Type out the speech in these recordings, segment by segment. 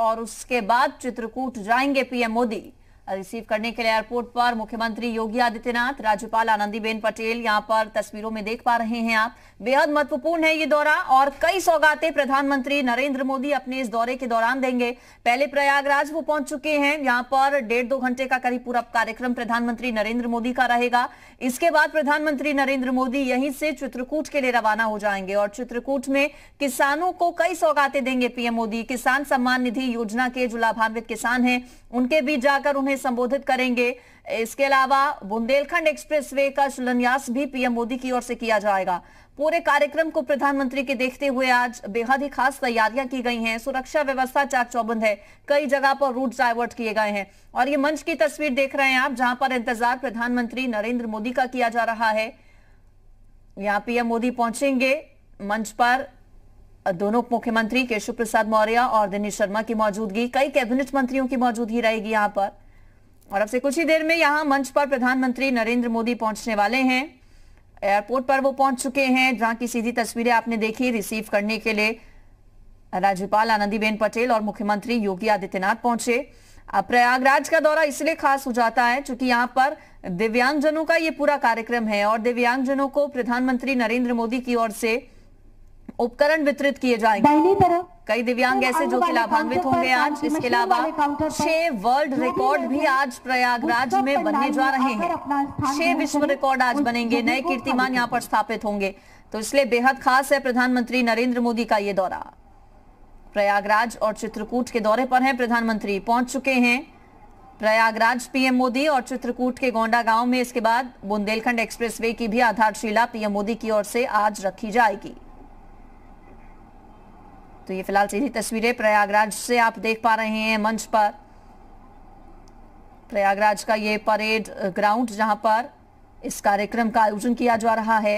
और उसके बाद चित्रकूट जाएंगे पीएम मोदी रिसीव करने के लिए एयरपोर्ट पर मुख्यमंत्री योगी आदित्यनाथ राज्यपाल आनंदीबेन पटेल यहां पर तस्वीरों में देख पा रहे हैं आप बेहद महत्वपूर्ण है ये दौरा और कई सौगातें प्रधानमंत्री नरेंद्र मोदी अपने इस दौरे के दौरान देंगे पहले प्रयागराज वो पहुंच चुके हैं यहाँ पर डेढ़ दो घंटे का करीब पूरा कार्यक्रम प्रधानमंत्री नरेंद्र मोदी का रहेगा इसके बाद प्रधानमंत्री नरेंद्र मोदी यहीं से चित्रकूट के लिए रवाना हो जाएंगे और चित्रकूट में किसानों को कई सौगातें देंगे पीएम मोदी किसान सम्मान निधि योजना के जो लाभान्वित किसान है उनके बीच जाकर उन्हें में संबोधित करेंगे इसके अलावा बुंदेलखंड एक्सप्रेसवे का शिलान्यास भी पीएम मोदी की ओर से किया जाएगा पूरे कार्यक्रम को प्रधानमंत्री के देखते हुए आज बेहद ही खास तैयारियां की गई हैं सुरक्षा व्यवस्था चाक चौबंद है कई जगह पर रूट डाइवर्ट किए गए हैं और ये मंच की तस्वीर देख रहे हैं आप जहां पर इंतजार प्रधानमंत्री नरेंद्र मोदी का किया जा रहा है यहाँ पीएम मोदी पहुंचेंगे मंच पर दोनों मुख्यमंत्री केशव प्रसाद मौर्य और दिनेश शर्मा की मौजूदगी कई कैबिनेट मंत्रियों की मौजूदगी रहेगी यहाँ पर और अब से कुछ ही देर में यहां मंच पर प्रधानमंत्री नरेंद्र मोदी पहुंचने वाले हैं एयरपोर्ट पर वो पहुंच चुके हैं जहां की सीधी तस्वीरें आपने देखी रिसीव करने के लिए राज्यपाल आनंदीबेन पटेल और मुख्यमंत्री योगी आदित्यनाथ पहुंचे प्रयागराज का दौरा इसलिए खास हो जाता है क्योंकि यहां पर दिव्यांगजनों का ये पूरा कार्यक्रम है और दिव्यांगजनों को प्रधानमंत्री नरेंद्र मोदी की ओर से उपकरण वितरित किए जाएंगे कई दिव्यांग ऐसे जो कि लाभान्वित होंगे आज इसके अलावा छह वर्ल्ड रिकॉर्ड भी आज प्रयागराज में बनने जा रहे हैं छह विश्व रिकॉर्ड आज बनेंगे नए कीर्तिमान यहाँ पर स्थापित होंगे तो इसलिए बेहद खास है प्रधानमंत्री नरेंद्र मोदी का ये दौरा प्रयागराज और चित्रकूट के दौरे पर हैं प्रधानमंत्री पहुंच चुके हैं प्रयागराज पीएम मोदी और चित्रकूट के गोंडा गांव में इसके बाद बुंदेलखंड एक्सप्रेसवे की भी आधारशिला पीएम मोदी की ओर से आज रखी जाएगी तो ये फिलहाल सीधी तस्वीरें प्रयागराज से आप देख पा रहे हैं मंच पर प्रयागराज का ये परेड ग्राउंड जहां पर इस कार्यक्रम का आयोजन किया जा रहा है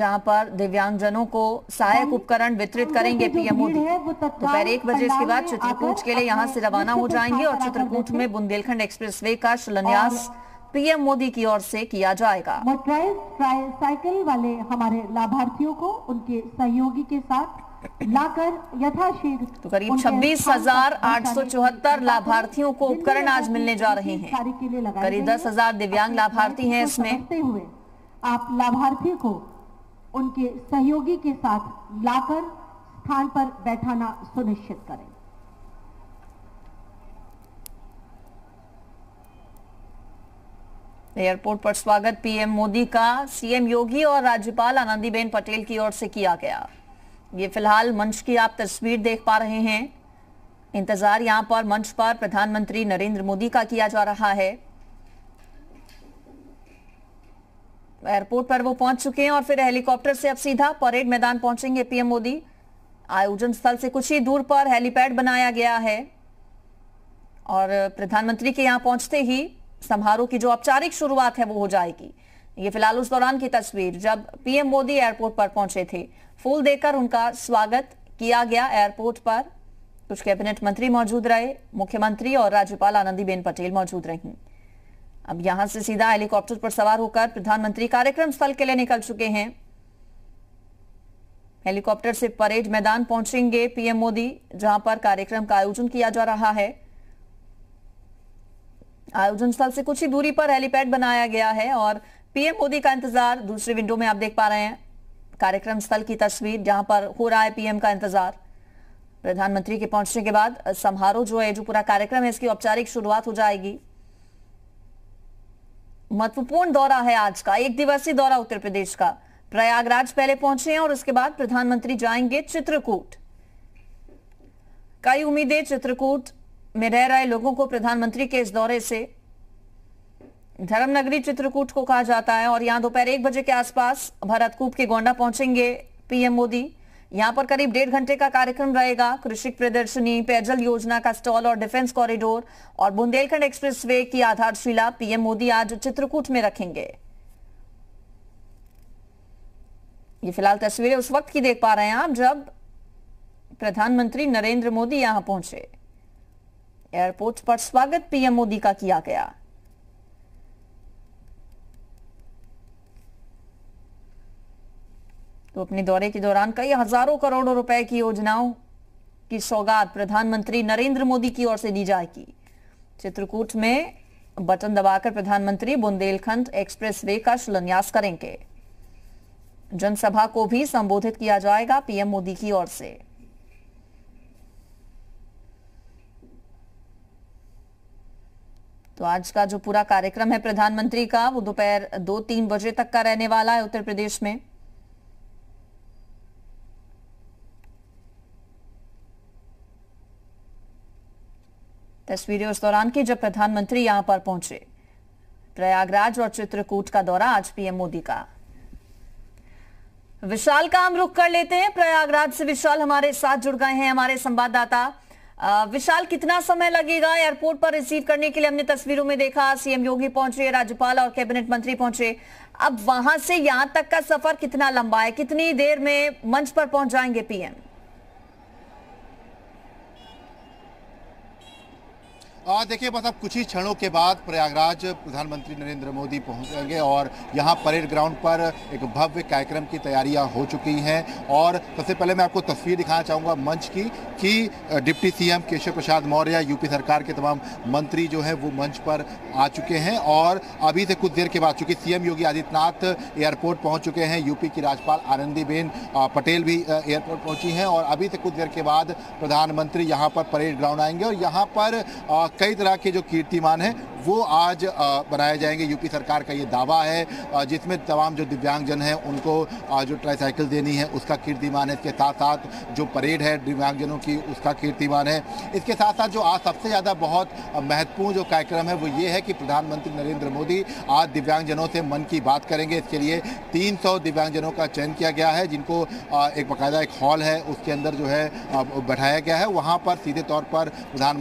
जहां पर दिव्यांगजनों को सहायक उपकरण वितरित करेंगे पीएम मोदी दोपहर एक बजे इसके बाद चित्रकूट के लिए यहां से रवाना हो जाएंगे और चित्रकूट में बुंदेलखंड एक्सप्रेसवे का शिलान्यास पीएम मोदी की ओर से किया जाएगा मोटराइज साइकिल वाले हमारे लाभार्थियों को उनके सहयोगी के साथ लाकर यथाशीघ्र तो करीब छब्बीस हजार आठ सौ चौहत्तर लाभार्थियों को उपकरण आज मिलने जा रहे हैं करीब दस हजार दिव्यांग लाभार्थी हैं इसमें हुए आप लाभार्थी को उनके सहयोगी के साथ लाकर स्थान पर बैठाना सुनिश्चित करें एयरपोर्ट पर स्वागत पीएम मोदी का सीएम योगी और राज्यपाल आनंदीबेन पटेल की ओर से किया गया ये फिलहाल मंच की आप तस्वीर देख पा रहे हैं इंतजार यहां पर मंच पर प्रधानमंत्री नरेंद्र मोदी का किया जा रहा है एयरपोर्ट पर वो पहुंच चुके हैं और फिर हेलीकॉप्टर से अब सीधा परेड मैदान पहुंचेंगे पीएम मोदी आयोजन स्थल से कुछ ही दूर पर हेलीपैड बनाया गया है और प्रधानमंत्री के यहाँ पहुंचते ही समारोह की जो औपचारिक शुरुआत है वो हो जाएगी ये फिलहाल उस दौरान की तस्वीर जब पीएम मोदी एयरपोर्ट पर पहुंचे थे फूल देकर उनका स्वागत किया गया एयरपोर्ट पर कुछ कैबिनेट मंत्री मौजूद रहे मुख्यमंत्री और राज्यपाल आनंदीबेन पटेल मौजूद रही अब यहां से सीधा हेलीकॉप्टर पर सवार होकर प्रधानमंत्री कार्यक्रम स्थल के लिए निकल चुके हैं हेलीकॉप्टर से परेड मैदान पहुंचेंगे पीएम मोदी जहां पर कार्यक्रम का आयोजन किया जा रहा है आयोजन स्थल से कुछ ही दूरी पर हेलीपैड बनाया गया है और पीएम मोदी का इंतजार दूसरे विंडो में आप देख पा रहे हैं कार्यक्रम स्थल की तस्वीर जहां पर हो रहा है पीएम का इंतजार प्रधानमंत्री के पहुंचने के बाद समारोह जो है जो पूरा कार्यक्रम है इसकी औपचारिक शुरुआत हो जाएगी महत्वपूर्ण दौरा है आज का एक दिवसीय दौरा उत्तर प्रदेश का प्रयागराज पहले पहुंचे हैं और उसके बाद प्रधानमंत्री जाएंगे चित्रकूट कई उम्मीदें चित्रकूट में रह रहे लोगों को प्रधानमंत्री के इस दौरे से नगरी चित्रकूट को कहा जाता है और यहां दोपहर एक बजे के आसपास भरतकूप के गोंडा पहुंचेंगे पीएम मोदी यहां पर करीब डेढ़ घंटे का कार्यक्रम रहेगा कृषि प्रदर्शनी पेयजल योजना का स्टॉल और डिफेंस कॉरिडोर और बुंदेलखंड एक्सप्रेसवे की आधारशिला पीएम मोदी आज चित्रकूट में रखेंगे ये फिलहाल तस्वीरें उस वक्त की देख पा रहे हैं आप जब प्रधानमंत्री नरेंद्र मोदी यहां पहुंचे एयरपोर्ट पर स्वागत पीएम मोदी का किया गया तो अपने दौरे के दौरान कई हजारों करोड़ों रुपए की योजनाओं की सौगात प्रधानमंत्री नरेंद्र मोदी की ओर से दी जाएगी चित्रकूट में बटन दबाकर प्रधानमंत्री बुंदेलखंड एक्सप्रेसवे का शिलान्यास करेंगे जनसभा को भी संबोधित किया जाएगा पीएम मोदी की ओर से तो आज का जो पूरा कार्यक्रम है प्रधानमंत्री का वो दोपहर दो तीन बजे तक का रहने वाला है उत्तर प्रदेश में तस्वीरें उस दौरान की जब प्रधानमंत्री यहां पर पहुंचे प्रयागराज और चित्रकूट का दौरा आज पीएम मोदी का विशाल का हम रुख कर लेते हैं प्रयागराज से विशाल हमारे साथ जुड़ गए हैं हमारे संवाददाता विशाल कितना समय लगेगा एयरपोर्ट पर रिसीव करने के लिए हमने तस्वीरों में देखा सीएम योगी पहुंचे राज्यपाल और कैबिनेट मंत्री पहुंचे अब वहां से यहां तक का सफर कितना लंबा है कितनी देर में मंच पर पहुंच जाएंगे पीएम देखिए बस अब कुछ ही क्षणों के बाद प्रयागराज प्रधानमंत्री नरेंद्र मोदी पहुंचेंगे और यहाँ परेड ग्राउंड पर एक भव्य कार्यक्रम की तैयारियां हो चुकी हैं और सबसे पहले मैं आपको तस्वीर दिखाना चाहूँगा मंच की कि deputy CM Keshav Prasad Maurya UP सरकार के तमाम मंत्री जो हैं वो मंच पर आ चुके हैं और अभी से कुछ देर के बाद चूँकि सी योगी आदित्यनाथ एयरपोर्ट पहुँच चुके हैं यूपी की राज्यपाल आनंदीबेन पटेल भी एयरपोर्ट पहुँची हैं और अभी से कुछ देर के बाद प्रधानमंत्री यहाँ पर परेड ग्राउंड आएंगे और यहाँ पर कई तरह के जो कीर्तिमान हैं वो आज बनाए जाएंगे यूपी सरकार का ये दावा है जिसमें तमाम जो दिव्यांगजन हैं उनको जो ट्राईसाइकिल देनी है उसका कीर्तिमान है इसके साथ साथ जो परेड है दिव्यांगजनों की उसका कीर्तिमान है इसके साथ साथ जो आज सबसे ज़्यादा बहुत महत्वपूर्ण जो कार्यक्रम है वो ये है कि प्रधानमंत्री नरेंद्र मोदी आज दिव्यांगजनों से मन की बात करेंगे इसके लिए तीन दिव्यांगजनों का चयन किया गया है जिनको एक बाकायदा एक हॉल है उसके अंदर जो है बैठाया गया है वहाँ पर सीधे तौर पर प्रधानमंत्री